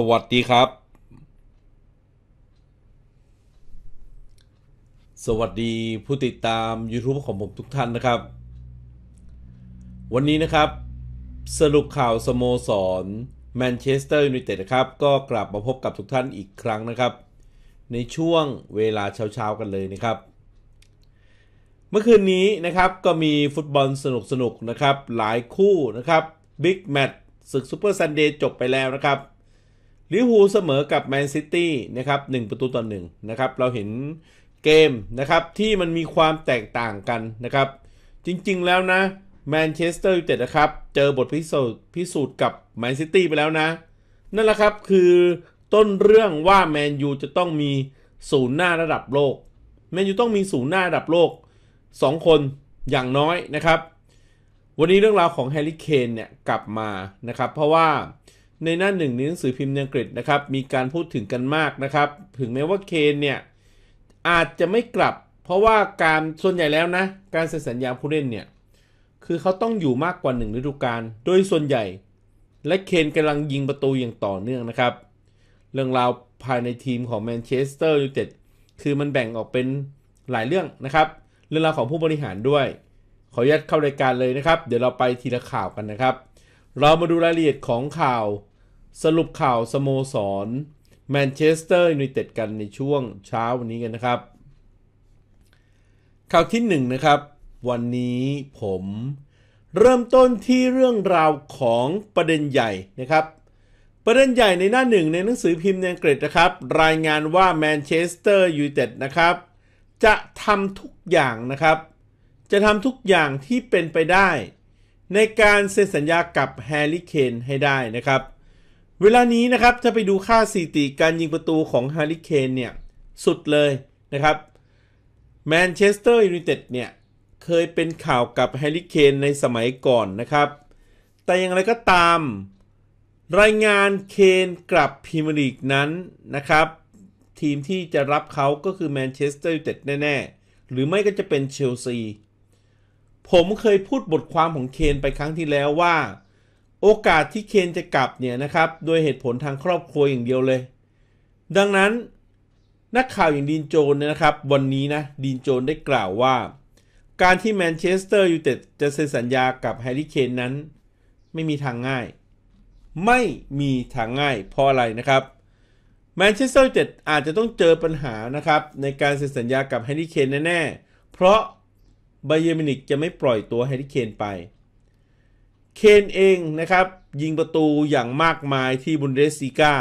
สวัสดีครับ สวัสดีผู้ติดตาม YouTube ของผมทุกท่านนะครับ วันนี้นะครับ สรุปข่าวสโมสร แมนเชสเตอร์ยูไนเต็ดนะครับก็กลับมาพบกับทุกท่านอีกครั้งนะครับ ในช่วงเวลาเช้าๆกันเลยนะครับ เมื่อคืนนี้นะครับก็มีฟุตบอลสนุกๆนนะครับหลายคู่นะครับบิ๊กแมตช์ศึกซูเปอร์ซันเดย์จบไปแล้วนะครับลิเวอร์พูลเสมอกับแมนซิตี้นะครับหประตูต่อหนึ่งนะครับเราเห็นเกมนะครับที่มันมีความแตกต่างกันนะครับ จริงๆแล้วนะแมนเชสเตอร์ยูไนเต็ดนะครับ เจอบทพิสูจน์พิสูจน์กับแมนซิตี้ไปแล้วนะ นั่นแหละครับคือต้นเรื่องว่าแมนยูจะต้องมีศูนย์หน้าระดับโลกแมนยูต้องมีศูนย์หน้าระดับโลก2 คนอย่างน้อยนะครับ วันนี้เรื่องราวของแฮร์รี่เคนเนี่ยกลับมานะครับเพราะว่าในหน้าหนึ่งหนังสือพิมพ์อังกฤษนะครับ มีการพูดถึงกันมากนะครับ ถึงแม้ว่าเคนเนี่ย อาจจะไม่กลับ เพราะว่าการส่วนใหญ่แล้วนะ การเซ็นสัญญาผู้เล่นเนี่ย คือเขาต้องอยู่มากกว่าหนึ่งฤดูกาลโดยส่วนใหญ่ และเคนกำลังยิงประตูอย่างต่อเนื่องนะครับ เรื่องราวภายในทีมของแมนเชสเตอร์ยูไนเต็ดคือมันแบ่งออกเป็นหลายเรื่องนะครับ เรื่องราวของผู้บริหารด้วย ขออนุญาตเข้ารายการเลยนะครับ เดี๋ยวเราไปทีละข่าวกันนะครับเรามาดูรายละเอียดของข่าวสรุปข่าวสโมสรแมนเชสเตอร์ยูไนเต็ดกันในช่วงเช้าวันนี้กันนะครับ ข่าวที่ 1นนะครับ วันนี้ผมเริ่มต้นที่เรื่องราวของประเด็นใหญ่นะครับ ประเด็นใหญ่ในหน้าหนึ่งในหนังสือพิมพ์ในอังกฤษนะครับรายงานว่าแมนเชสเตอร์ยูไนเต็ดนะครับ จะทำทุกอย่างนะครับ จะทำทุกอย่างที่เป็นไปได้ในการเซ็นสัญญากับแฮร์รี่ เคนให้ได้นะครับ เวลานี้นะครับจะไปดูค่าสถิติการยิงประตูของแฮร์รี่ เคนเนี่ย สุดเลยนะครับแมนเชสเตอร์ยูไนเต็ดเนี่ย เคยเป็นข่าวกับแฮร์รี่ เคนในสมัยก่อนนะครับ แต่อย่างไรก็ตามรายงานเคนกลับพรีเมียร์ลีกนั้นนะครับ ทีมที่จะรับเขาก็คือแมนเชสเตอร์ยูไนเต็ดแน่ๆ หรือไม่ก็จะเป็นเชลซีผมเคยพูดบทความของเคนไปครั้งที่แล้วว่า โอกาสที่เคนจะกลับเนี่ยนะครับโดยเหตุผลทางครอบครัวอย่างเดียวเลย ดังนั้นนักข่าวอย่างดีนโจนนะครับวันนี้นะดีนโจนได้กล่าวว่าการที่แมนเชสเตอร์ยูไนเต็ดจะเซ็นสัญญากับแฮร์รี่เคนนั้น ไม่มีทางง่าย ไม่มีทางง่ายเพราะอะไรนะครับแมนเชสเตอร์ยูไนเต็ดอาจจะต้องเจอปัญหานะครับในการเซ็นสัญญากับแฮร์รี่เคนแน่ๆเพราะไบเยมินิกจะไม่ปล่อยตัวแฮร์รี่เคนไป เคนเองนะครับยิงประตูอย่างมากมายที่บุนเดสซิก้า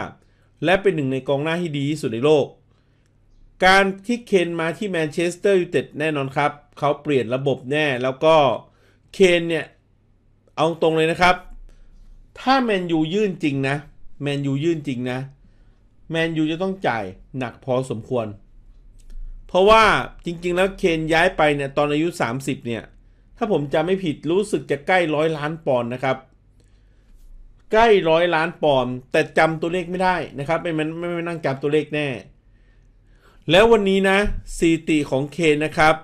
และเป็นหนึ่งในกองหน้าที่ดีที่สุดในโลก การที่เคนมาที่แมนเชสเตอร์ยูไนเต็ดแน่นอนครับเขาเปลี่ยนระบบแน่แล้วก็เคนเนี่ย เอาตรงเลยนะครับ ถ้าแมนยูยื่นจริงนะ แมนยูยื่นจริงนะ แมนยูจะต้องจ่ายหนักพอสมควรเพราะว่าจริงๆแล้วเคนย้ายไปเนี่ยตอนอายุ 30เนี่ยถ้าผมจำไม่ผิดรู้สึกจะใกล้ร้อยล้านปอนด์นะครับ ใกล้ร้อยล้านปอนด์แต่จำตัวเลขไม่ได้นะครับ ไม่ไม่ไม่นั่งจำตัวเลขแน่ แล้ววันนี้นะสติของเคนนะครับ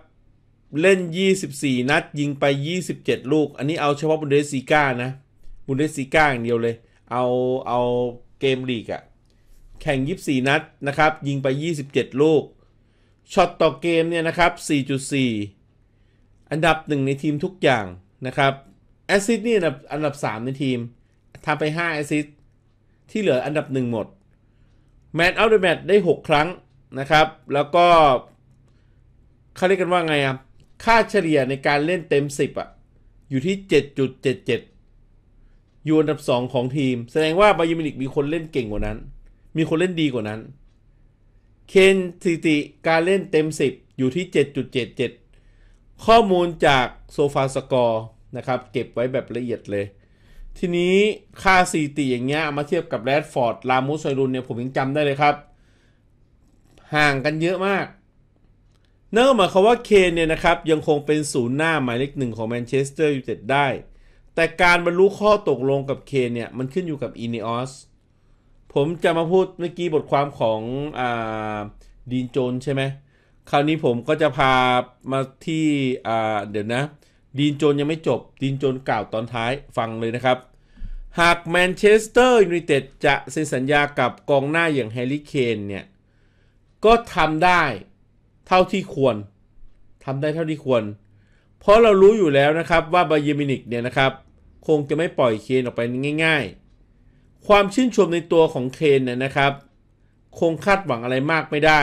เล่น 24 นัดยิงไป 27 ลูก อันนี้เอาเฉพาะบุนเดสซิก้านะบุนเดสซิก้าอย่างเดียวเลย เอาเอาเกมลีกอะแข่ง 24 นัดนะครับยิงไป 27 ลูกช็อตต่อเกมเนี่ยนะครับ 4.4 อันดับหนึ่งในทีมทุกอย่างนะครับแอซิสนี่อันดับ 3 ในทีมทำไป5แอซิสที่เหลืออันดับหนึ่งหมดแมนเอาเดอะแมตได้ 6 ครั้งนะครับ แล้วก็เขาเรียกกันว่าไงอ่ะค่าเฉลี่ยในการเล่นเต็ม 10อ่ะอยู่ที่ 7.77 อยู่อันดับ 2 ของทีม แสดงว่าบาเยมินิกมีคนเล่นเก่งกว่านั้น มีคนเล่นดีกว่านั้นเคนสิติการเล่นเต็ม 10 อยู่ที่ 7.77 ข้อมูลจากโซฟาสกอร์นะครับ เก็บไว้แบบละเอียดเลย ทีนี้ค่าสีติอย่างเงี้ยมาเทียบกับแรดฟอร์ด ลามุสไซรุนเนี่ยผมยังจำได้เลยครับ ห่างกันเยอะมากนั่นก็หมายความว่าเคนเนี่ยนะครับ ยังคงเป็นศูนย์หน้าหมายเลขหนึ่งของแมนเชสเตอร์ยูไนเต็ดได้ แต่การบรรลุข้อตกลงกับเคนเนี่ยมันขึ้นอยู่กับอินเนอสผมจะมาพูดเมื่อกี้บทความของอดีนโจนใช่ไหม คราวนี้ผมก็จะพามาที่เดี๋ยวนะ ดีนโจนยังไม่จบ ดีนโจนกล่าวตอนท้ายฟังเลยนะครับ หากแมนเชสเตอร์ยูไนเต็ดจะเซ็นสัญญากับกองหน้าอย่างแฮร์รี่เคนเนี่ย ก็ทำได้เท่าที่ควรทำได้เท่าที่ควร เพราะเรารู้อยู่แล้วนะครับว่าบาเยมินิกเนี่ยนะครับ คงจะไม่ปล่อยเคนออกไปง่าย ๆความชื่นชมในตัวของเคนเนี่ยนะครับ คงคาดหวังอะไรมากไม่ได้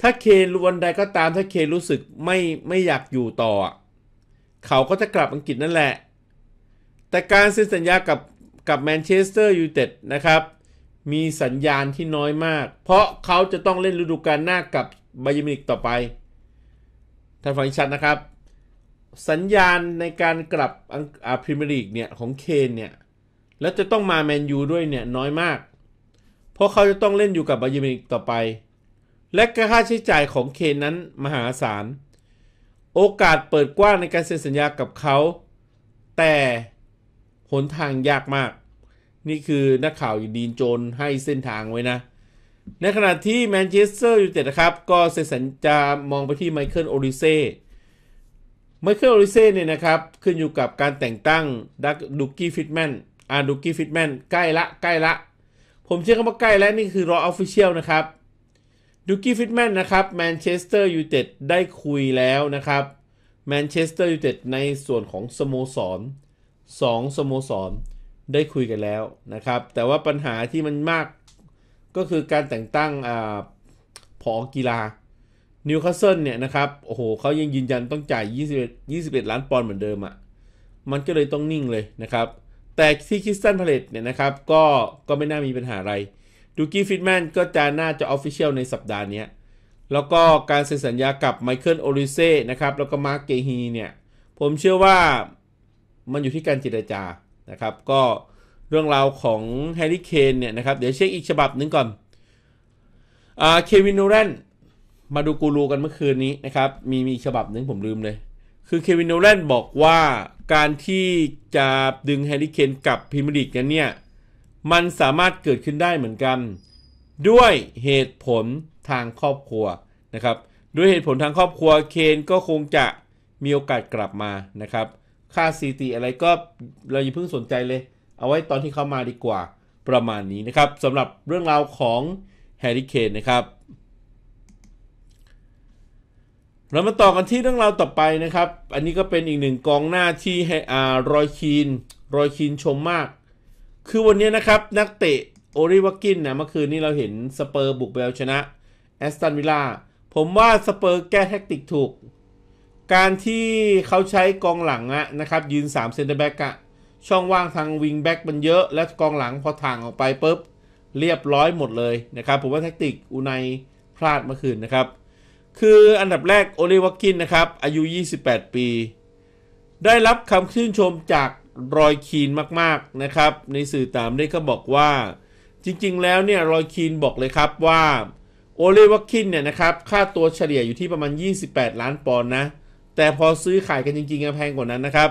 ถ้าเคนรวันใดก็ตามถ้าเคนรู้สึกไม่ไม่อยากอยู่ต่อ เขาก็จะกลับอังกฤษนั่นแหละ แต่การเซ็นสัญญากับกับแมนเชสเตอร์ยูไนเต็ดนะครับ มีสัญญาณที่น้อยมาก เพราะเขาจะต้องเล่นฤดูกาลหน้ากับบายมินิกต่อไป ท่านฟังชัดนะครับ สัญญาณในการกลับอัพรีเมียร์ลีกเนี่ยของเคนเนี่ยและจะต้องมาแมนยูด้วยเนี่ยน้อยมาก เพราะเขาจะต้องเล่นอยู่กับบาเยิรนต่อไป และค่าใช้จ่ายของเคนนั้นมหาศาล โอกาสเปิดกว้างในการเซ็นสัญญากับเขา แต่หนทางยากมาก นี่คือนักข่าวอยู่ดีนโจนให้เส้นทางไว้นะ ในขณะที่แมนเชสเตอร์ยูไนเต็ดครับ ก็เซ็นสัญญามองไปที่ไมเคิลโอริเซ่ ไมเคิลโอริเซ่เนี่ยนะครับขึ้นอยู่กับการแต่งตั้งดักดุกกี้ฟิตแมนอาดูกี้ฟิตแมน ใกล้ละใกล้ละ ผมเชื่อคำว่าใกล้แล้ว นี่คือรอออฟฟิเชียลนะครับ ดูกี้ฟิตแมน นะครับแมนเชสเตอร์ยูไนเต็ดได้คุยแล้วนะครับแมนเชสเตอร์ยูไนเต็ดในส่วนของ สโมสรงสโมสร ได้คุยกันแล้วนะครับ แต่ว่าปัญหาที่มันมากก็คือการแต่งตั้งอ่าผอกีฬานิวคาสเซิลเนี่ยนะครับโอ้โหเขายังยืนยันต้องจ่าย 21 21 ล้านปอนด์เหมือนเดิมอะ่ะมันก็เลยต้องนิ่งเลยนะครับแต่ที่คริสตันพาเลตเนี่ยนะครับก็ก็ไม่น่ามีปัญหาอะไรดูกี้ฟิตแมนก็จะน่าจะออฟฟิเชียลในสัปดาห์นี้แล้วก็การเซ็นสัญญากับไมเคิลโอริเซ่นะครับ แล้วก็มาร์กเกฮีเนี่ย ผมเชื่อว่ามันอยู่ที่การเจรจา นะครับ ก็เรื่องราวของแฮร์รี่เคนเนี่ยนะครับ เดี๋ยวเช็คอีกฉบับหนึ่งก่อน อ่าเควินโนแรนมาดูกูรูกันเมื่อคืนนี้นะครับ มีมีฉบับหนึ่งผมลืมเลยคือเควินโนแรนบอกว่าการที่จะดึงแฮร์รี่เคนกับพรีมีร์ลิกนั้นเนี่ย มันสามารถเกิดขึ้นได้เหมือนกัน ด้วยเหตุผลทางครอบครัวนะครับ ด้วยเหตุผลทางครอบครัวเคนก็คงจะมีโอกาสกลับมานะครับ ค่าซีตีอะไรก็เราอย่าเพิ่งสนใจเลย เอาไว้ตอนที่เขามาดีกว่าประมาณนี้นะครับสำหรับเรื่องราวของแฮร์รี่เคนนะครับเรามาต่อกันที่เรื่องราวต่อไปนะครับ อันนี้ก็เป็นอีกหนึ่งกองหน้าที่ให้อารอยคีน รอยคีนชมมาก คือวันนี้นะครับนักเตะโอริวากินนะเมื่อคืนนี้เราเห็นสเปอร์บุกเบลชนะแอสตันวิลล่าผมว่าสเปอร์แก้แท็กติกถูก การที่เขาใช้กองหลังอะนะครับยืน3เซนเตอร์แบ็กอะช่องว่างทางวิงแบ็กมันเยอะและกองหลังพอถ่างออกไปปุ๊บเรียบร้อยหมดเลยนะครับผมว่าแท็กติกอนไนพลาดเมื่อคืนนะครับคืออันดับแรกโอเลวักกินนะครับ อายุ 28 ปี ได้รับคำชื่นชมจากรอยคีนมาก ๆ นะครับ ในสื่อตามได้ก็บอกว่า จริงๆแล้วเนี่ยรอยคีนบอกเลยครับว่าโอเลวักกินเนี่ยนะครับ ค่าตัวเฉลี่ยอยู่ที่ประมาณ 28 ล้านปอนด์นะ แต่พอซื้อขายกันจริงๆแพงกว่านั้นนะครับ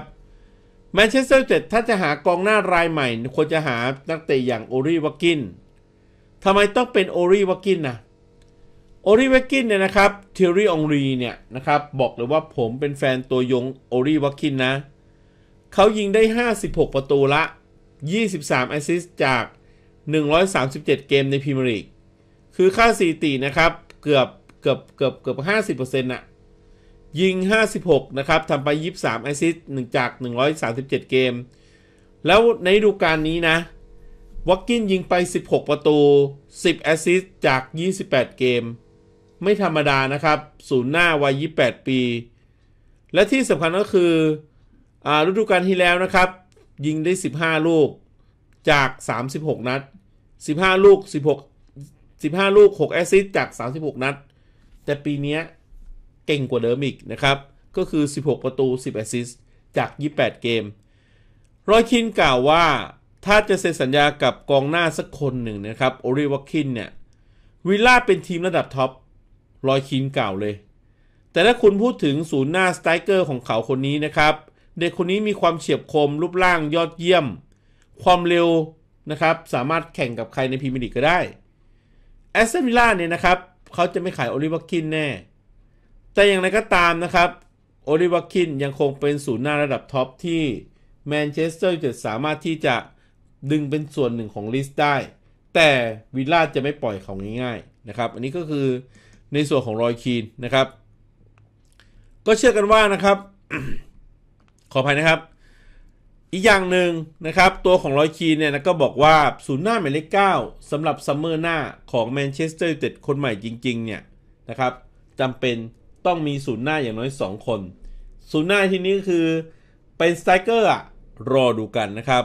แมนเชสเตอร์เจ็ดถ้าจะหากองหน้ารายใหม่ ควรจะหานักเตะอย่างโอรีวักกินทำไมต้องเป็นโอรีวักกินนะโอริวักินเนี่ยนะครับเทอรี่องรีเนี่ยนะครับ บอกเลยว่าผมเป็นแฟนตัวยงโอริวักินนะ เขายิงได้ 56 ประตูละ 23แอสซิสต์จาก 137 เกมในพรีเมียร์ลีก คือค่าสีตินะครับ เกือบเกือบเกือบเกือบ50%นะ่ะยิง 56 นะครับทำไป 23แอสซิสต์จาก 137 เกม แล้วในฤดูกาลนี้นะวักกินยิงไป 16 ประตู 10แอสซิสต์จาก 28 เกมไม่ธรรมดานะครับ ศูนย์หน้าวัย 28 ปี และที่สำคัญก็คือฤดูกาลที่แล้วนะครับ ยิงได้ 15 ลูกจาก 36 นัด 15 ลูก 16 15 ลูก6แอซิสจาก 36 นัด แต่ปีนี้เก่งกว่าเดิมอีกนะครับ ก็คือ 16 ประตู 10 แอซิสจาก 28 เกมรอยคินกล่าวว่าถ้าจะเซ็นสัญญากับกองหน้าสักคนหนึ่งนะครับโอริวัคินเนี่ย วิลล่าเป็นทีมระดับท็อปรอยคีนเก่าเลย แต่ถ้าคุณพูดถึงศูนย์หน้าสไตเกอร์ของเขาคนนี้นะครับ เด็กคนนี้มีความเฉียบคมรูปร่างยอดเยี่ยม ความเร็วนะครับ สามารถแข่งกับใครในพรีเมียร์ลีกก็ได้ แอสเซนวิลล่าเนี่ยนะครับ เขาจะไม่ขายโอลิว์คินแน่ แต่อย่างไรก็ตามนะครับ โอลิว์คินยังคงเป็นศูนย์หน้าระดับท็อปที่ แมนเชสเตอร์ยูไนเต็ดสามารถที่จะดึงเป็นส่วนหนึ่งของลิสต์ได้ แต่วิลล่าจะไม่ปล่อยเขาง่ายๆนะครับ อันนี้ก็คือในส่วนของรอยคีนนะครับ ก็เชื่อกันว่านะครับขออภัยนะครับอีกอย่างหนึ่งนะครับตัวของรอยคีนเนี่ยนะก็บอกว่าศูนย์หน้าหมายเลขเก้าสำหรับซัมเมอร์หน้าของแมนเชสเตอร์ยูไนเต็ดคนใหม่จริงๆเนี่ยนะครับจำเป็นต้องมีศูนย์หน้าอย่างน้อย 2 คน ศูนย์หน้าที่นี้คือเป็นสไตรเกอร์อะรอดูกันนะครับ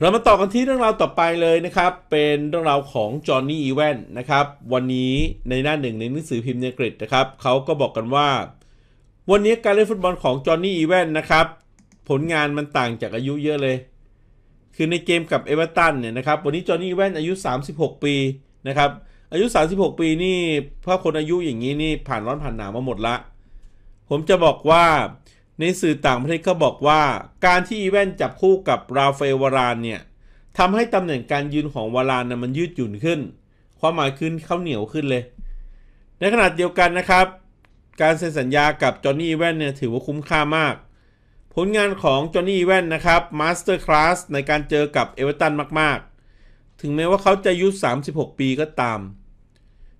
เรามาต่อกันที่เรื่องราวต่อไปเลยนะครับ เป็นเรื่องราวของจอห์นนี่อีแวนนะครับวันนี้ในหน้าหนึ่งในหนังสือพิมพ์ในอังกฤษนะครับเขาก็บอกกันว่า วันนี้การเล่นฟุตบอลของจอห์นนี่อีแวนนะครับผลงานมันต่างจากอายุเยอะเลย คือในเกมกับเอเวอร์ตันเนี่ยนะครับวันนี้จอห์นนี่อีแวนอายุ36 ปีนะครับอายุ 36 ปีนี่พ่อคนอายุอย่างนี้นี่ผ่านร้อนผ่านหนาวมาหมดละผมจะบอกว่าในสื่อต่างประเทศก็บอกว่า การที่อีแวนจับคู่กับราเฟลวารานเนี่ยทำให้ตำแหน่งการยืนของวารานนะมันยืดหยุ่นขึ้น ความหมายขึ้นเข้าเหนียวขึ้นเลย ในขณะเดียวกันนะครับ การเซ็นสัญญากับจอห์นนี่อีแวนเนี่ยถือว่าคุ้มค่ามาก ผลงานของจอห์นนี่อีแวนนะครับมาสเตอร์คลาสในการเจอกับเอเวอเรตันมากๆ ถึงแม้ว่าเขาจะอายุ36 ปีก็ตาม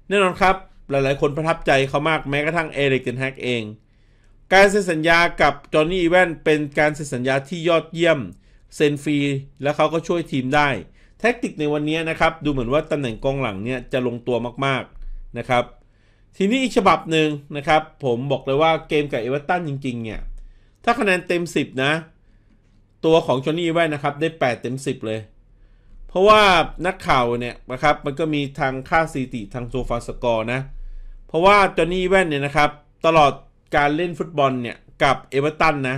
แน่นอนครับหลายๆ คนประทับใจเขามากแม้กระทั่งเอริกเทนแฮกเองการเซ็นสัญญากับจอห์นนี่อีแวนเป็นการเซ็นสัญญาที่ยอดเยี่ยมเซ็นฟรี แล้วเขาก็ช่วยทีมได้ แท็กติกในวันนี้นะครับ ดูเหมือนว่าตำแหน่งกองหลังเนี่ยจะลงตัวมากๆนะครับทีนี้อีกฉบับหนึ่งนะครับ ผมบอกเลยว่าเกมกับเอเวอรตันจริงๆเนี่ยถ้าคะแนนเต็ม 10 นะ ตัวของจอห์นนี่อีแวนนะครับ ได้ 8 เต็ม 10 เลย เพราะว่านักข่าวเนี่ยนะครับมันก็มีทางค่าสถิติทางโซฟาสกอร์นะเพราะว่าจอห์นนี่อีแวนเนี่ยนะครับตลอดการเล่นฟุตบอลเนี่ย กับเอเวอร์ตันนะ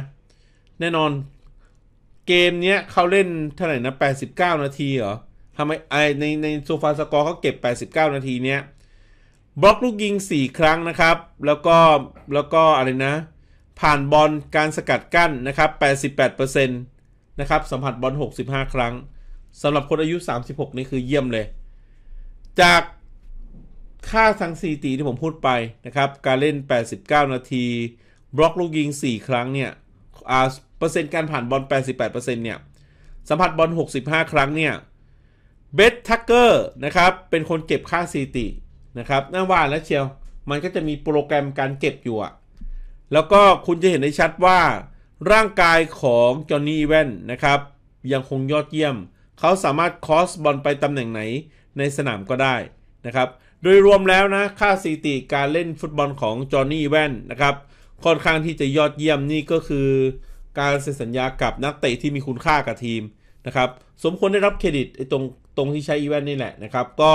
แน่นอนเกมเนี้ยเขาเล่นเท่าไหร่นะ 89 นาทีเหรอทำไมไอใน ใน โซฟาสกอร์เขาเก็บ 89 นาทีเนี้ย บล็อกลูกยิง 4 ครั้งนะครับ แล้วก็ แล้วก็ อะไรนะ ผ่านบอลการสกัดกั้นนะครับ 88%นะครับสัมผัสบอล65 ครั้งสำหรับคนอายุ 36 นี่คือเยี่ยมเลย จากค่าทั้งสีตีที่ผมพูดไปนะครับ การเล่น 89 นาที บล็อกลูกยิง 4 ครั้งเนี่ยเปอร์เซ็นต์การผ่านบอล 88%เนี่ย สัมผัสบอล 65 ครั้งเนี่ย เบสทักเกอร์นะครับ เป็นคนเก็บค่าสีตินะครับน่าว่าแล้วเชียว มันก็จะมีโปรแกรมการเก็บอยู่อะแล้วก็คุณจะเห็นได้ชัดว่า ร่างกายของจอห์นนี่อีเวนนะครับ ยังคงยอดเยี่ยม เขาสามารถคอสบอลไปตำแหน่งไหนในสนามก็ได้นะครับโดยรวมแล้วนะค่าสถิติการเล่นฟุตบอลของจอห์นนี่แว่นนะครับค่อนข้างที่จะยอดเยี่ยมนี่ก็คือ การเซ็นสัญญากับนักเตะที่มีคุณค่ากับทีมนะครับ สมควรได้รับเครดิตตรงตรงที่ใช้อีแว่นนี่แหละนะครับ ก็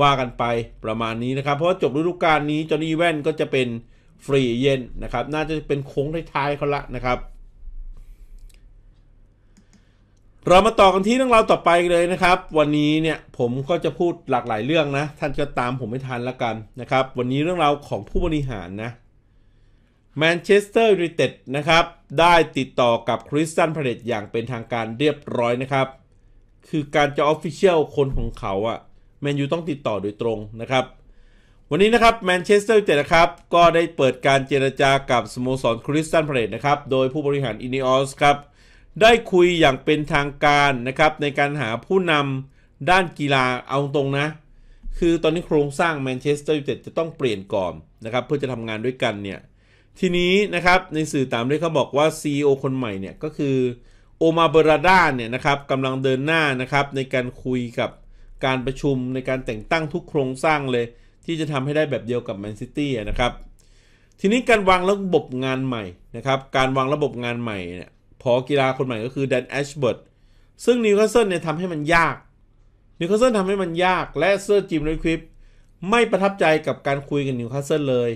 ว่ากันไปประมาณนี้นะครับ เพราะว่าจบฤดูกาลนี้จอห์นนี่แว่นก็จะเป็นฟรีเย็นนะครับน่าจะเป็นโค้งท้ายๆเขาละนะครับเรามาต่อกันที่เรื่องราวต่อไปเลยนะครับ วันนี้เนี่ยผมก็จะพูดหลากหลายเรื่องนะท่านจะตามผมไม่ทันละกันนะครับ วันนี้เรื่องราวของผู้บริหารนะแมนเชสเตอร์ยูไนเต็ดนะครับ ได้ติดต่อกับคริสตันพาเลตอย่างเป็นทางการเรียบร้อยนะครับ คือการจะออฟฟิเชียลคนของเขาอะแมนยูต้องติดต่อโดยตรงนะครับ วันนี้นะครับแมนเชสเตอร์ยูไนเต็ดนะครับก็ได้เปิดการเจรจากับสโมสรคริสตันพาเลตนะครับโดยผู้บริหารอินิออสครับได้คุยอย่างเป็นทางการนะครับในการหาผู้นำด้านกีฬาเอาตรงนะ คือตอนนี้โครงสร้างแมนเชสเตอร์ยูไนเต็ดจะต้องเปลี่ยนก่อนนะครับ เพื่อจะทำงานด้วยกันเนี่ยทีนี้นะครับในสื่อตามด้วยเขาบอกว่า CEO คนใหม่เนี่ยก็คือโอมาเบราดาเนี่ยนะครับกำลังเดินหน้านะครับในการคุยกับการประชุมในการแต่งตั้งทุกโครงสร้างเลยที่จะทำให้ได้แบบเดียวกับแมนซิตี้นะครับ ทีนี้การวางระบบงานใหม่นะครับการวางระบบงานใหม่เนี่ยพอกีฬาคนใหม่ก็คือแดนแอชเบิร์ตซึ่งนิวคาสเซิลเนี่ยทำให้มันยาก นิวคาสเซิลทำให้มันยาก และเซอร์จิมดรควิป ไม่ประทับใจกับการคุยกับนิวคาสเซิลเลย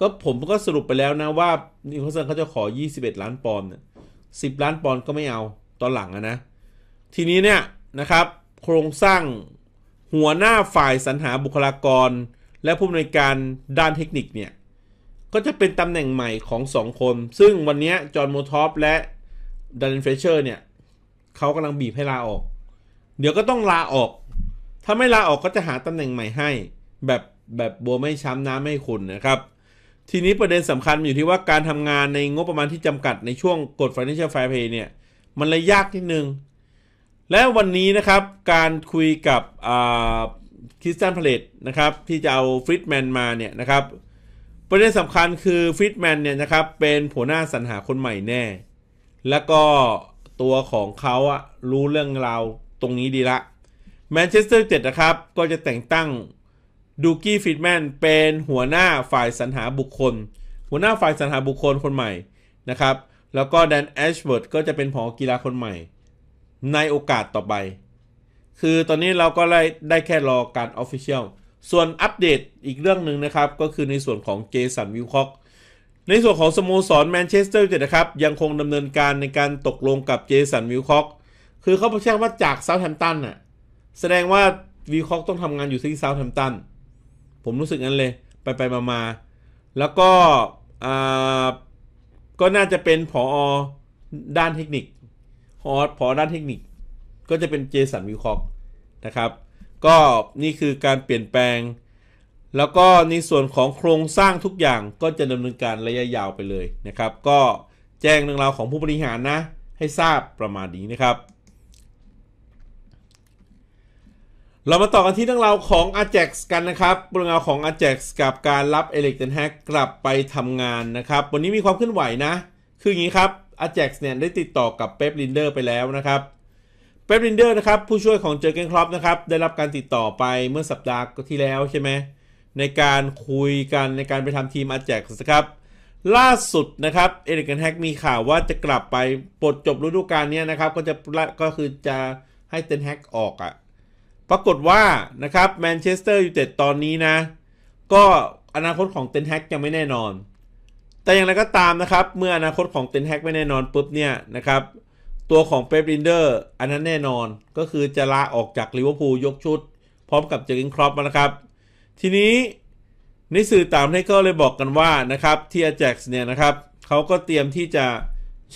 ก็ผมก็สรุปไปแล้วนะว่านิวคาสเซิลเขาจะขอ 21 ล้านปอนด์สิบล้านปอนด์ก็ไม่เอาตอนหลังนะ ทีนี้เนี่ยนะครับ โครงสร้างหัวหน้าฝ่ายสรรหาบุคลากร และผู้อำนวยการด้านเทคนิคเนี่ย ก็จะเป็นตำแหน่งใหม่ของ2คน ซึ่งวันนี้จอห์นโมทอฟและดันเฟเชอร์เนี่ยเขากำลังบีบให้ลาออก เดี๋ยวก็ต้องลาออก ถ้าไม่ลาออกก็จะหาตำแหน่งใหม่ให้ แบบแบบบัวไม่ช้ำน้ำไม่ขุนนะครับ ทีนี้ประเด็นสำคัญอยู่ที่ว่าการทำงานในงบประมาณที่จำกัดในช่วงกฎ Financial Fair Play เนี่ย มันเลยยากนิดนึง และวันนี้นะครับการคุยกับคริสตันพเลตนะครับที่จะเอาฟริตแมนมาเนี่ยนะครับประเด็นสำคัญคือฟริตแมนเนี่ยนะครับเป็นผัวหน้าสรรหาคนใหม่แน่แล้วก็ตัวของเขาอะรู้เรื่องราวตรงนี้ดีละแมนเชสเตอร์เจ็ดนะครับ ก็จะแต่งตั้งดูกี้ฟิตแมนเป็นหัวหน้าฝ่ายสรรหาบุคคล หัวหน้าฝ่ายสรรหาบุคคลคนใหม่นะครับ แล้วก็แดนแอชเวิร์ดก็จะเป็นผอกีฬาคนใหม่ ในโอกาสต่อไป คือตอนนี้เราก็ได้ได้แค่รอการออฟฟิเชียลส่วนอัปเดตอีกเรื่องหนึ่งนะครับ ก็คือในส่วนของเจสันวิลคอกในส่วนของสโมสรแมนเชสเตอร์ยูไนเต็ดนะครับยังคงดำเนินการในการตกลงกับเจสันวิลคอกคือเขาแจ้งว่าจากเซาท์แฮมป์ตันน่ะแสดงว่าวิลคอกต้องทำงานอยู่ที่เซาท์แฮมป์ตันผมรู้สึกงั้นเลยไปไปมามาแล้วก็ก็น่าจะเป็นผอด้านเทคนิคผอพอด้านเทคนิค ก็จะเป็นเจสันวิลคอกนะครับก็นี่คือการเปลี่ยนแปลงแล้วก็ในส่วนของโครงสร้างทุกอย่างก็จะดำเนินการระยะยาวไปเลยนะครับ ก็แจ้งเรื่องราวของผู้บริหารนะ ให้ทราบประมาณนี้นะครับ เรามาต่อกันที่เรื่องราวของ Ajax กันนะครับเรื่องราวของ Ajax กับการรับเอเล็ก o n นแฮกกลับไปทำงานนะครับ วันนี้มีความเคลื่อนไหวนะ คืออย่างนี้ครับ Ajax เนี่ยได้ติดต่อกับเป๊ปลินเดอร์ไปแล้วนะครับเป๊ปลินเดอร์นะครับผู้ช่วยของเจอเกนครอปนะครับได้รับการติดต่อไปเมื่อสัปดาห์ที่แล้วใช่ไหมในการคุยกันในการไปทำทีมอาแจกนะครับ ล่าสุดนะครับเอริกันแฮกมีข่าวว่าจะกลับไปปลดจบฤดูกาลนี้นะครับ ก็จะก็คือจะให้เตนแฮกออกอะ่ะปรากฏว่านะครับแมนเชสเตอร์ยูไนเต็ดตอนนี้นะ ก็อนาคตของเตนแฮกยังไม่แน่นอน แต่อย่างไรก็ตามนะครับ เมื่ออนาคตของเตนแฮกไม่แน่นอนปุ๊บเนี่ยนะครับ ตัวของเป๊ปลินเดอร์อันนั้นแน่นอนก็คือจะลาออกจากลิเวอร์พูลยกชุดพร้อมกับเจอร์กินครอปนะครับทีนี้นิสื่อต่างให้เก็เลยบอกกันว่านะครับที่แจ็ x เนี่ยนะครับ เขาก็เตรียมที่จะ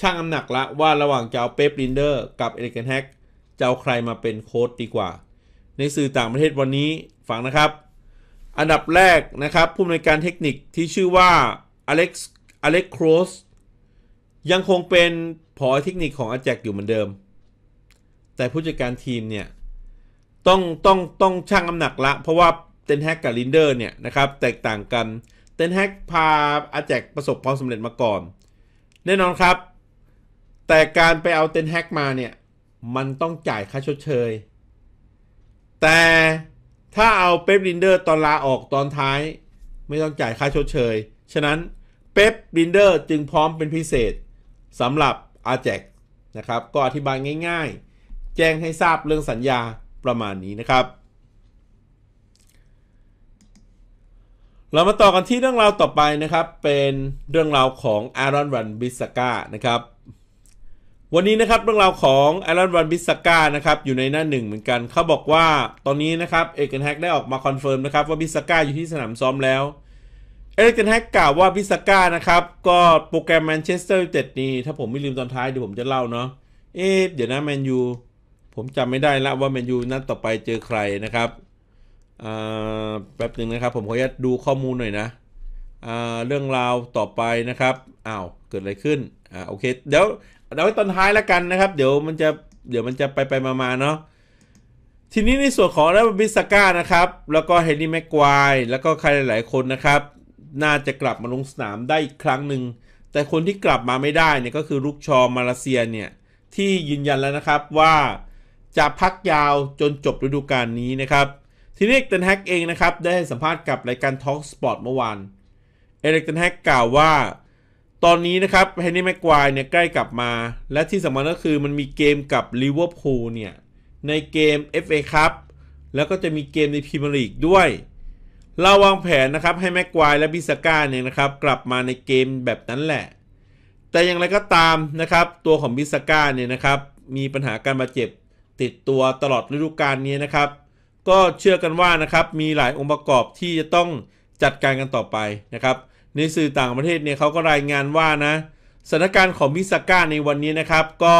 ช่างอ้ำหนักละว่าระหว่างจะเอาเป๊ปลินเดอร์กับเอริกเนแฮกจะเอาใครมาเป็นโค้ดดีกว่า ในสื่อต่างประเทศวันนี้ฟังนะครับ อันดับแรกนะครับผู้อำนวยการเทคนิคที่ชื่อว่าอเล็กซ์อเล็กโครสยังคงเป็นผอเทคนิคของอาแจ็กอยู่เหมือนเดิม แต่ผู้จัดการทีมเนี่ยต้องต้องต้องช่างอ้ำหนักละเพราะว่าเต้นแฮกกับลินเดอร์เนี่ยนะครับ แตกต่างกันเต้นแฮกพาอาแจกประสบความสำเร็จมาก่อน แน่นอนครับ แต่การไปเอาเต้นแฮกมาเนี่ยมันต้องจ่ายค่าชดเชยแต่ถ้าเอาเป๊ปลินเดอร์ตอนลาออกตอนท้ายไม่ต้องจ่ายค่าชดเชยฉะนั้นเป๊ปลินเดอร์จึงพร้อมเป็นพิเศษสำหรับอาแจกนะครับ ก็อธิบายง่ายๆ แจ้งให้ทราบเรื่องสัญญาประมาณนี้นะครับเรามาต่อกันที่เรื่องราวต่อไปนะครับ เป็นเรื่องราวของอารอนวันบิสก้านะครับ วันนี้นะครับเรื่องราวของอารอนวันบิสก้านะครับ อยู่ในหน้าหนึ่งเหมือนกันเขาบอกว่าตอนนี้นะครับเอเกนแฮกได้ออกมาคอนเฟิร์มนะครับว่าบิสก้าอยู่ที่สนามซ้อมแล้วเอเกนแฮกกล่าวว่าบิสก้านะครับก็โปรแกรมแมนเชสเตอร์ยูไนเต็ดนี่ถ้าผมไม่ลืมตอนท้ายเดี๋ยวผมจะเล่าเนาะเอ๊ะเดี๋ยวนะแมนยูผมจำไม่ได้ละว่าแมนยูนัดต่อไปเจอใครนะครับแป๊บหนึ่งนะครับผมขออนุญาตดูข้อมูลหน่อยนะ เรื่องราว ต่อไปนะครับ อ้าว เกิดอะไรขึ้น อ่า โอเค เดี๋ยวเดี๋ไว้ตอนท้ายแล้วกันนะครับ เดี๋ยวมันจะเดี๋ยวมันจะไปไปมาๆเนาะ ทีนี้ในส่วนของ้วบิสก้านะครับ แล้วก็เฮนรี่แม็กควาย แล้วก็ใครหลายๆ คนนะครับ น่าจะกลับมาลงสนามได้อีกครั้งหนึ่ง แต่คนที่กลับมาไม่ได้เนี่ยก็คือลูกชอมาเลเซียเนี่ย ที่ยืนยันแล้วนะครับว่าจะพักยาวจนจบฤดูกาลนี้นะครับทีนี้เตนแฮกเองนะครับ ได้สัมภาษณ์กับ รายการ Talk Sport เมื่อวานเอริกเตนแฮกกล่าวว่า ตอนนี้นะครับเฮนนี่แม็กควายเนี่ยใกล้กลับมา และที่สำคัญก็คือมันมีเกมกับลิเวอร์พูลเนี่ย ในเกม FA ครับ แล้วก็จะมีเกมในพรีเมียร์ลีกด้วยเราวางแผนนะครับ ให้แม็กควายและบิสก้าเนี่ยนะครับ กลับมาในเกมแบบนั้นแหละ แต่อย่างไรก็ตามนะครับ ตัวของบิสก้าเนี่ยนะครับ มีปัญหาการบาดเจ็บติดตัวตลอดฤดูกาลนี้นะครับก็เชื่อกันว่านะครับมีหลายองค์ประกอบที่จะต้องจัดการกันต่อไปนะครับ ในสื่อต่างประเทศเนี่ยเขาก็รายงานว่านะสถานการณ์ของมิซาก้าในวันนี้นะครับ ก็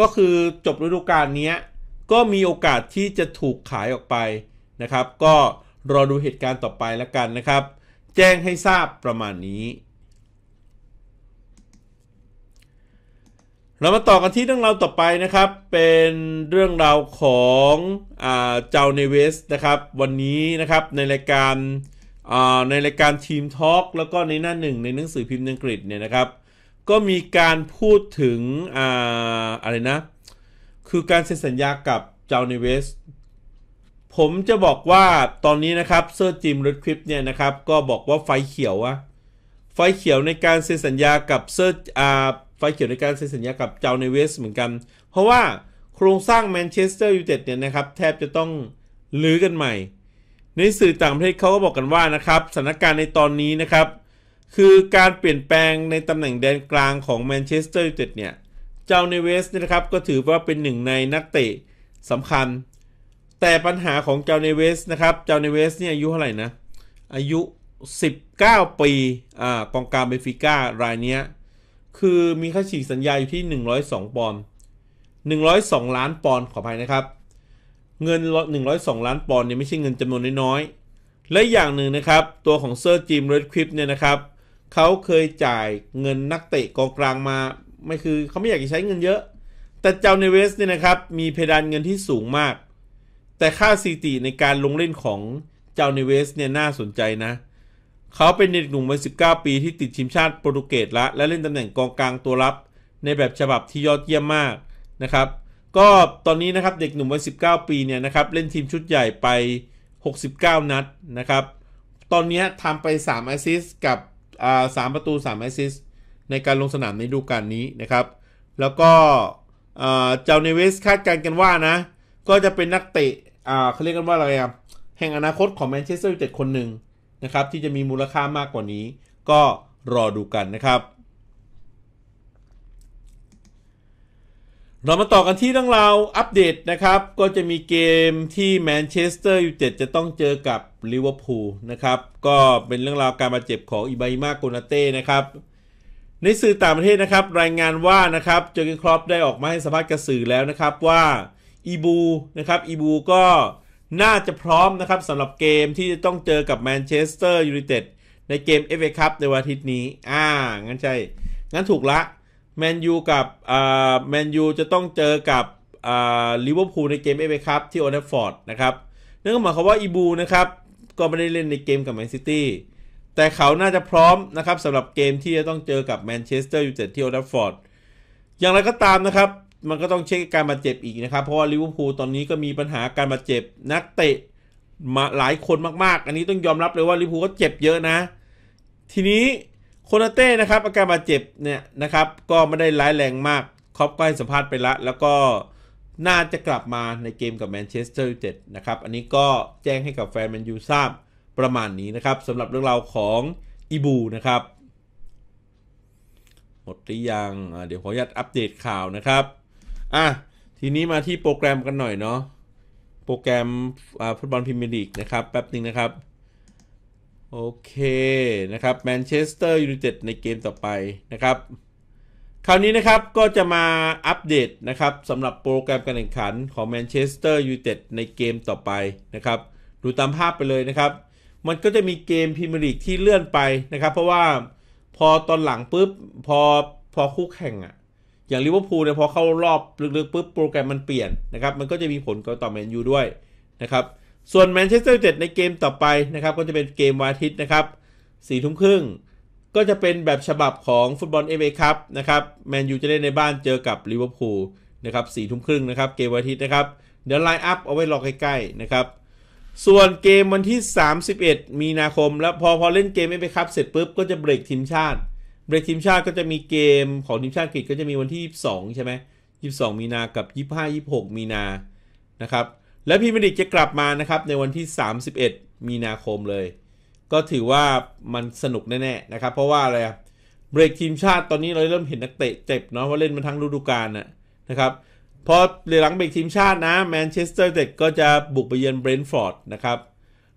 ก็คือจบฤดูกาลนี้ก็มีโอกาสที่จะถูกขายออกไปนะครับ ก็รอดูเหตุการณ์ต่อไปแล้วกันนะครับ แจ้งให้ทราบประมาณนี้เรามาต่อกันที่เรื่องราวต่อไปนะครับเป็นเรื่องราวของเจ้าเนเวสนะครับวันนี้นะครับในรายการในรายการทีมทอล์กแล้วก็ในหน้าหนึ่งในหนังสือพิมพ์อังกฤษเนี่ยนะครับ ก็มีการพูดถึงออะไรนะคือการเซ็นสัญญากับเจ้าเนเวสผมจะบอกว่าตอนนี้นะครับเซอร์จิมรูดคลิปเนี่ยนะครับก็บอกว่าไฟเขียวอะไฟเขียวในการเซ็นสัญญากับเซอร์อ่าไฟเขียวในการเซ็นสัญญากับเจ้าในเวสเหมือนกัน เพราะว่าโครงสร้างแมนเชสเตอร์ยูไนเต็ดเนี่ยนะครับ แทบจะต้องลื้อกันใหม่ ในสื่อต่างประเทศเขาก็บอกกันว่านะครับสถานการณ์ในตอนนี้นะครับ คือการเปลี่ยนแปลงในตำแหน่งแดนกลางของแมนเชสเตอร์ยูไนเต็ดเนี่ยเจ้าในเวสเนี่ยนะครับ ก็ถือว่าเป็นหนึ่งในนักเตะสำคัญ แต่ปัญหาของเจ้าในเวสนะครับเจ้าในเวสเนี่ยอายุเท่าไหร่นะอายุ 19 ปีอ่ากองกลางเบฟิก้ารายเนี้ยคือมีค่าฉีกสัญญาอยู่ที่ 102 ปอนด์ 102 ล้านปอนด์ขออภัยนะครับ เงิน 102 ล้านปอนด์เนี่ยไม่ใช่เงินจำนวนน้อยๆ และอย่างหนึ่งนะครับตัวของเซอร์จิมเรดคริปเนี่ยนะครับ เขาเคยจ่ายเงินนักเตะกองกลางมา ไม่คือเขาไม่อยากจะใช้เงินเยอะ แต่เจ้าเนเวสเนี่ยนะครับ มีเพดานเงินที่สูงมาก แต่ค่าสถิติในการลงเล่นของเจ้าเนเวสเนี่ยน่าสนใจนะเเขาเป็นเด็กหนุ่มวัย 19 ปีที่ติดทีมชาติโปรตุเกสละและเล่นตำแหน่งกองกลางตัวรับในแบบฉบับที่ยอดเยี่ยมมากนะครับก็ตอนนี้นะครับเด็กหนุ่มวัย 19 ปีเนี่ยนะครับเล่นทีมชุดใหญ่ไป 69 นัดนะครับตอนนี้ทำไป 3 แอสซิสกับสามประตู 3 แอสซิสในการลงสนามในฤดูกาลนี้นะครับ แล้วก็เจ้าเนเวสคาดการณ์กันว่านะก็จะเป็นนักเตะเขาเรียกกันว่าอะไรครับแห่งอนาคตของแมนเชสเตอร์ยูไนเต็ดคนหนึ่งนะครับที่จะมีมูลค่ามากกว่านี้ก็รอดูกันนะครับ เรามาต่อกันที่เรื่องราวอัปเดตนะครับ ก็จะมีเกมที่แมนเชสเตอร์ยูไนเต็ดจะต้องเจอกับลิเวอร์พูลนะครับก็เป็นเรื่องราวการบาดเจ็บของอิบายมาโกนาเต้นะครับในสื่อต่างประเทศนะครับ รายงานว่านะครับเจอร์กินครอปได้ออกมาให้สัมภาษณ์กับสื่อแล้วนะครับว่าอีบูนะครับอีบูก็น่าจะพร้อมนะครับสำหรับเกมที่จะต้องเจอกับแมนเชสเตอร์ยูไนเต็ดในเกม FA Cup ในวันอาทิตย์นี้ อ่า งั้นใช่ งั้นถูกละแมนยูกับอ่าแมนยูจะต้องเจอกับอ่าลิเวอร์พูลในเกม FA Cup ที่โอเนฟฟอร์ดนะครับนั่นก็หมายความว่าอีบูนะครับก็ไม่ได้เล่นในเกมกับแมนซิตี้แต่เขาน่าจะพร้อมนะครับสำหรับเกมที่จะต้องเจอกับแมนเชสเตอร์ยูไนเต็ดที่โอเนฟฟอร์ดอย่างไรก็ตามนะครับมันก็ต้องเช็คการบาดเจ็บอีกนะครับ เพราะว่าลิเวอร์พูลตอนนี้ก็มีปัญหาการบาดเจ็บนักเตะมาหลายคนมากๆ อันนี้ต้องยอมรับเลยว่าลิเวอร์พูลก็เจ็บเยอะนะ ทีนี้โคนาเต้นะครับอาการบาดเจ็บเนี่ยนะครับก็ไม่ได้ร้ายแรงมากครอปก็ให้สัมภาษณ์ไปละแล้วก็น่าจะกลับมาในเกมกับแมนเชสเตอร์ยูไนเต็ดนะครับ อันนี้ก็แจ้งให้กับแฟนแมนยูทราบประมาณนี้นะครับสำหรับเรื่องราวของอีบูนะครับหมดหรือยัง เดี๋ยวขออนุญาตอัปเดตข่าวนะครับอ่ะทีนี้มาที่โปรแกรมกันหน่อยเนาะโปรแกรมฟุตบอลพรีเมียร์ลีกนะครับแป๊บหนึ่งนะครับโอเคนะครับแมนเชสเตอร์ยูไนเต็ดในเกมต่อไปนะครับ คราวนี้นะครับก็จะมาอัปเดตนะครับสำหรับโปรแกรมการแข่งขัน ของแมนเชสเตอร์ยูไนเต็ดในเกมต่อไปนะครับ ดูตามภาพไปเลยนะครับมันก็จะมีเกมพรีเมียร์ลีกที่เลื่อนไปนะครับเพราะว่าพอตอนหลังปุ๊บพอพอคู่แข่งอะ่ะอย่างลิเวอร์พูลเนี่ยพอเข้ารอบลึกๆปุ๊บโปรแกรมมันเปลี่ยนนะครับมันก็จะมีผลต่อแมนยูด้วยนะครับส่วนแมนเชสเตอร์ยูไนเต็ดในเกมต่อไปนะครับก็จะเป็นเกมวันอาทิตย์นะครับสี่ทุ่มครึ่ง ก็จะเป็นแบบฉบับของฟุตบอลเอเวคัพนะครับแมนยูจะเล่นในบ้านเจอกับลิเวอร์พูลนะครับสี่ทุ่มครึ่งนะครับเกมวันอาทิตย์นะครับ เดี๋ยวไลน์อัพเอาไว้รอใกล้ๆนะครับส่วนเกมวันที่ 31 มีนาคมแล้วพอพอเล่นเกมเม่ไปครับเสร็จปุ๊บก็จะเบรกทีมชาติเบรกทีมชาติ ก็จะมีเกมของทีมชาติอังกฤษก็จะมีวันที่22ใช่ไหม22 มีนากับ 25 26 มีนานะครับ และพีมดิกจะกลับมานะครับในวันที่ 31 มีนาคมเลย ก็ถือว่ามันสนุกแน่ๆนะครับเพราะว่าอะไรเบรกทีมชาติตอนนี้เราเริ่มเห็นนักเตะเจ็บเนาะว่าเล่นมาทั้งฤดูกาลนะนะครับพอหลังเบรกทีมชาตินะแมนเชสเตอร์เด็ดก็จะบุกไปเยือนเบรนท์ฟอร์ดนะครับ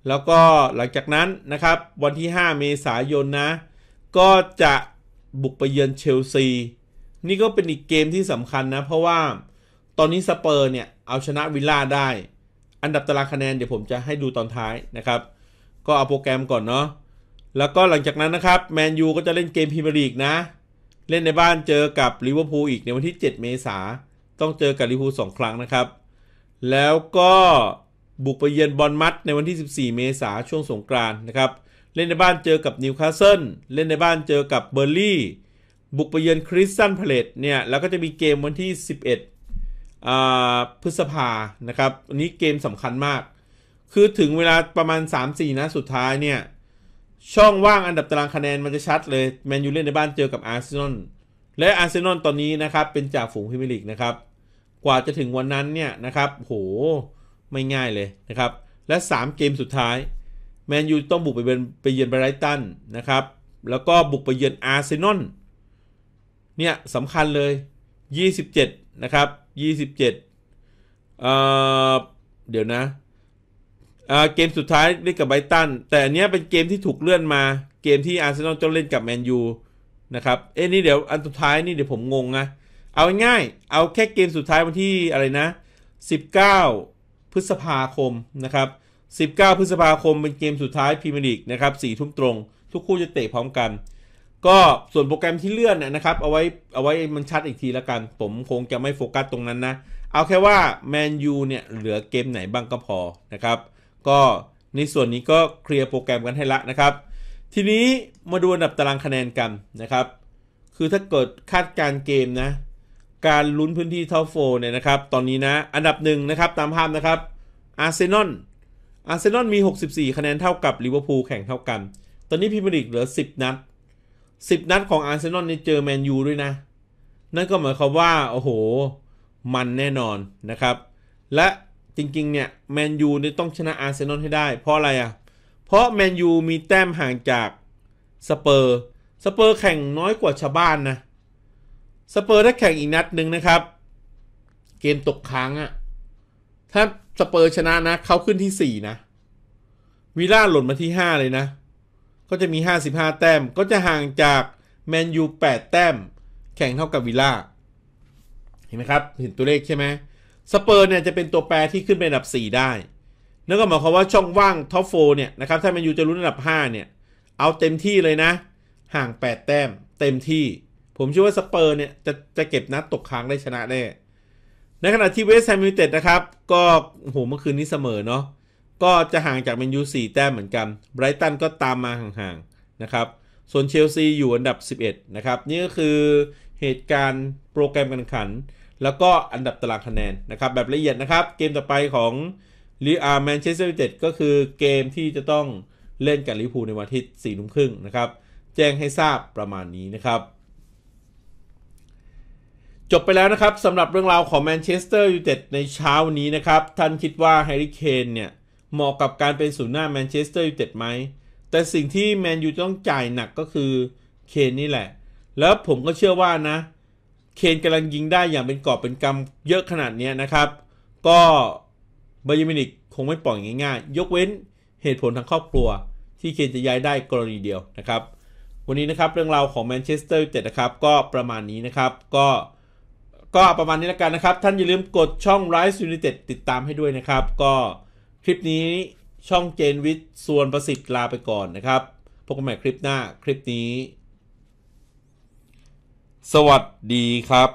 แล้วก็หลังจากนั้นนะครับวันที่ 5 เมษายนนะก็จะบุกไปเยือนเชลซี นี่ก็เป็นอีกเกมที่สำคัญนะ เพราะว่าตอนนี้สเปอร์เนี่ย เอาชนะวิลล่าได้ อันดับตารางคะแนนเดี๋ยวผมจะให้ดูตอนท้ายนะครับ ก็เอาโปรแกรมก่อนเนาะแล้วก็หลังจากนั้นนะครับ แมนยูก็จะเล่นเกมพรีเมียร์ลีกนะ เล่นในบ้านเจอกับลิเวอร์พูลอีกในวันที่ 7 เมษาต้องเจอกับลิเวอร์พูลสองครั้งนะครับ แล้วก็บุกไปเยือนบอลมัดในวันที่ 14 เมษาช่วงสงกรานนะครับเล่นในบ้านเจอกับนิวคาสเซิลเล่นในบ้านเจอกับเบอร์ลี่ บุกไปเยือนคริสตันพเลตเนี่ย แล้วก็จะมีเกมวันที่ 11 พฤษภานะครับ อันนี้เกมสำคัญมาก คือถึงเวลาประมาณ 3-4นะสุดท้ายเนี่ย ช่องว่างอันดับตารางคะแนนมันจะชัดเลย แมนยูเล่นในบ้านเจอกับอาร์เซนอล และอาร์เซนอลตอนนี้นะครับเป็นจ่าฝูงพิมลิกนะครับ กว่าจะถึงวันนั้นเนี่ยนะครับโหไม่ง่ายเลยนะครับ และ 3 เกมสุดท้ายแมนยูต้องบุกไปเยือนไปเยือนไบรตันนะครับ แล้วก็บุกไปเยือนอาร์เซนอลเนี่ยสำคัญเลย 27 นะครับ 27เออเดี๋ยวนะ เกมสุดท้ายเล่นกับไบตัน แต่อันนี้เป็นเกมที่ถูกเลื่อนมาเกมที่อาร์เซนอลจะเล่นกับแมนยูนะครับเอ้นี่เดี๋ยวอันสุดท้ายนี่เดี๋ยวผมงงนะ เอาง่ายเอาแค่เกมสุดท้ายวันที่อะไรนะ 19 พฤษภาคมนะครับ19 พฤษภาคมเป็นเกมสุดท้ายพรีเมียร์ลีกนะครับ4ทุ่มตรง ทุกคู่จะเตะพร้อมกัน ก็ส่วนโปรแกรมที่เลื่อนนะครับเอาไว้เอาไว้มันชัดอีกทีละกัน ผมคงจะไม่โฟกัสตรงนั้นนะ เอาแค่ว่า แมนยูเนี่ย เหลือเกมไหนบ้างก็พอนะครับ ก็ในส่วนนี้ก็เคลียร์โปรแกรมกันให้ละนะครับ ทีนี้มาดูอันดับตารางคะแนนกันนะครับ คือถ้าเกิดคาดการเกมนะการลุ้นพื้นที่ท็อปโฟเนี่ยนะครับ ตอนนี้นะอันดับหนึ่งนะครับตามภาพนะครับอาร์เซนอลอาร์เซนอลมี 64 คะแนนเท่ากับลิเวอร์พูลแข่งเท่ากัน ตอนนี้พรีเมียร์ลีกเหลือ 10 นัด 10 นัดของอาร์เซนอลนี่เจอแมนยูด้วยนะ นั่นก็หมายความว่า โอ้โห มันแน่นอนนะครับ และจริงๆ เนี่ยแมนยูนี่ต้องชนะอาร์เซนอลให้ได้ เพราะอะไรอะ่ะ เพราะแมนยูมีแต้มห่างจาก สเปอร์ สเปอร์แข่งน้อยกว่าชาวบ้านนะ สเปอร์ถ้าแข่งอีกนัดหนึ่งนะครับ เกมตกค้างอะ่ะ ถ้าสเปอร์ชนะนะเขาขึ้นที่สี่นะวิล่าหล่นมาที่ห้าเลยนะ ก็จะมีห้าสิบห้าแต้ม ก็จะห่างจากแมนยูแปดแต้ม แข่งเท่ากับวิล่าเห็นไหมครับ เห็นตัวเลขใช่ไหมสเปอร์เนี่ยจะเป็นตัวแปรที่ขึ้นไปอันดับสี่ได้นั่นก็หมายความว่าช่องว่างท็อปโฟเนี่ย นะครับ ถ้าแมนยูจะรุ้นอันดับห้าเนี่ย เอาเต็มที่เลยนะ ห่างแปดแต้มเต็มที่ ผมเชื่อว่าสเปอร์เนี่ยจะจะเก็บนัดตกค้างได้ชนะแน่ในขณะที่เวสต์แฮมยูเต็ดนะครับก็โหเมื่อคืนนี้เสมอเนาะก็จะห่างจากแมนยู4 แต้มเหมือนกันไบรตันก็ตามมาห่างๆนะครับ ส่วนเชลซีอยู่อันดับ 11นะครับนี่ก็คือเหตุการณ์โปรแกรมการแข่งขัน แล้วก็อันดับตารางคะแนนนะครับ แบบละเอียดนะครับ เกมต่อไปของลิอาแมนเชสเตอร์ยูไนเต็ดก็คือเกมที่จะต้องเล่นกับลิเวอร์พูลในวันที่4ทุ่มครึ่งนะครับแจ้งให้ทราบประมาณนี้นะครับจบไปแล้วนะครับสำหรับเรื่องราวของแมนเชสเตอร์ยูไนเต็ดในเช้านี้นะครับ ท่านคิดว่าแฮร์รี่เคนเนี่ยเหมาะกับการเป็นศูนย์หน้าแมนเชสเตอร์ยูไนเต็ดไหมแต่สิ่งที่แมนยูต้องจ่ายหนักก็คือเคนนี่แหละ แล้วผมก็เชื่อว่านะ เคนกำลังยิงได้อย่างเป็นกอบเป็นกำเยอะขนาดนี้นะครับ ก็บายมินิกคงไม่ปล่อยง่ายๆ ยกเว้นเหตุผลทางครอบครัว ที่เคนจะย้ายได้กรณีเดียวนะครับ วันนี้นะครับเรื่องราวของแมนเชสเตอร์ยูไนเต็ดนะครับก็ประมาณนี้นะครับก็ก็ประมาณนี้แล้วกันนะครับ ท่านอย่าลืมกดช่อง Rise United ติดตามให้ด้วยนะครับ ก็คลิปนี้ช่องเจนวิทย์ส่วนประสิทธิ์ลาไปก่อนนะครับ พบกันใหม่คลิปหน้าคลิปนี้ สวัสดีครับ